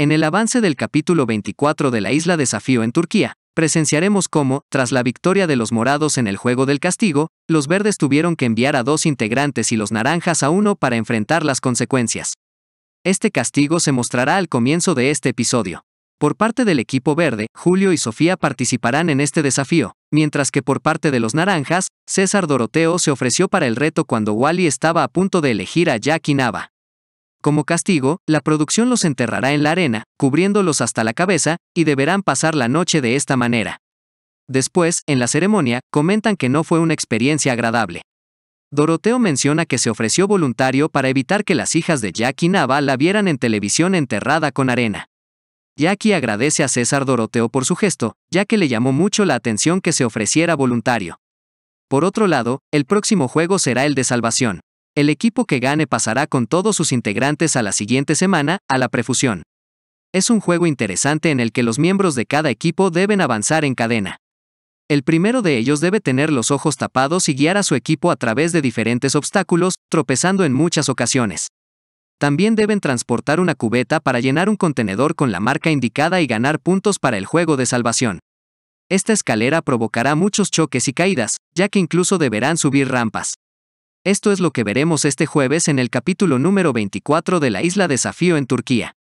En el avance del capítulo 24 de la Isla Desafío en Turquía, presenciaremos cómo, tras la victoria de los morados en el juego del castigo, los verdes tuvieron que enviar a dos integrantes y los naranjas a uno para enfrentar las consecuencias. Este castigo se mostrará al comienzo de este episodio. Por parte del equipo verde, Julio y Sofía participarán en este desafío, mientras que por parte de los naranjas, César Doroteo se ofreció para el reto cuando Wally estaba a punto de elegir a Jack Nava. Como castigo, la producción los enterrará en la arena, cubriéndolos hasta la cabeza, y deberán pasar la noche de esta manera. Después, en la ceremonia, comentan que no fue una experiencia agradable. Doroteo menciona que se ofreció voluntario para evitar que las hijas de Jackie Nava la vieran en televisión enterrada con arena. Jackie agradece a César Doroteo por su gesto, ya que le llamó mucho la atención que se ofreciera voluntario. Por otro lado, el próximo juego será el de salvación. El equipo que gane pasará con todos sus integrantes a la siguiente semana, a la prefusión. Es un juego interesante en el que los miembros de cada equipo deben avanzar en cadena. El primero de ellos debe tener los ojos tapados y guiar a su equipo a través de diferentes obstáculos, tropezando en muchas ocasiones. También deben transportar una cubeta para llenar un contenedor con la marca indicada y ganar puntos para el juego de salvación. Esta escalera provocará muchos choques y caídas, ya que incluso deberán subir rampas. Esto es lo que veremos este jueves en el capítulo número 24 de la Isla Desafío en Turquía.